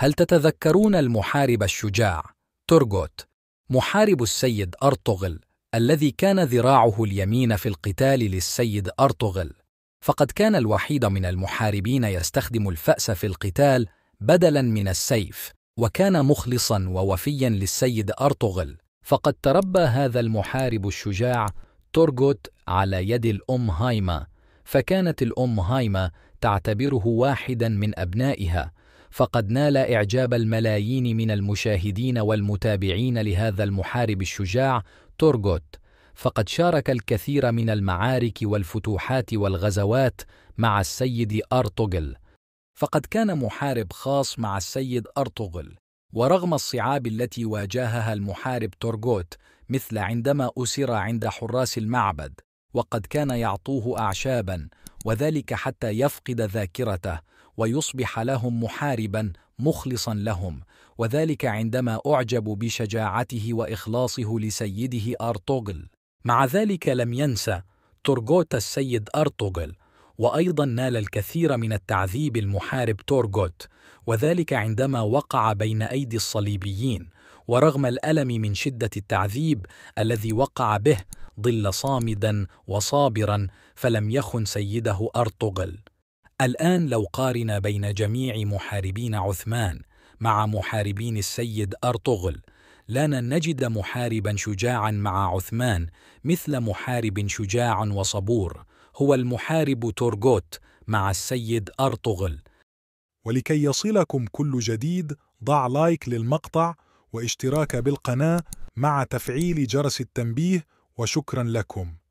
هل تتذكرون المحارب الشجاع تورغوت محارب السيد أرطغل الذي كان ذراعه اليمين في القتال للسيد أرطغل فقد كان الوحيد من المحاربين يستخدم الفأس في القتال بدلا من السيف وكان مخلصا ووفيا للسيد أرطغل فقد تربى هذا المحارب الشجاع تورغوت على يد الأم هايما فكانت الأم هايما تعتبره واحدا من أبنائها فقد نال إعجاب الملايين من المشاهدين والمتابعين لهذا المحارب الشجاع تورغوت فقد شارك الكثير من المعارك والفتوحات والغزوات مع السيد أرطغل فقد كان محارب خاص مع السيد أرطغل ورغم الصعاب التي واجهها المحارب تورغوت مثل عندما أسر عند حراس المعبد وقد كان يعطوه أعشابا وذلك حتى يفقد ذاكرته ويصبح لهم محاربا مخلصا لهم وذلك عندما أعجب بشجاعته وإخلاصه لسيده أرطغل مع ذلك لم ينسى تورغوت السيد أرطغل وأيضا نال الكثير من التعذيب المحارب تورغوت وذلك عندما وقع بين أيدي الصليبيين ورغم الالم من شده التعذيب الذي وقع به ظل صامدا وصابرا فلم يخن سيده أرطغل الان لو قارن بين جميع محاربين عثمان مع محاربين السيد أرطغل لن نجد محاربا شجاعا مع عثمان مثل محارب شجاع وصبور هو المحارب تورغوت مع السيد أرطغل ولكي يصلكم كل جديد ضع لايك للمقطع واشتراك بالقناة مع تفعيل جرس التنبيه وشكرا لكم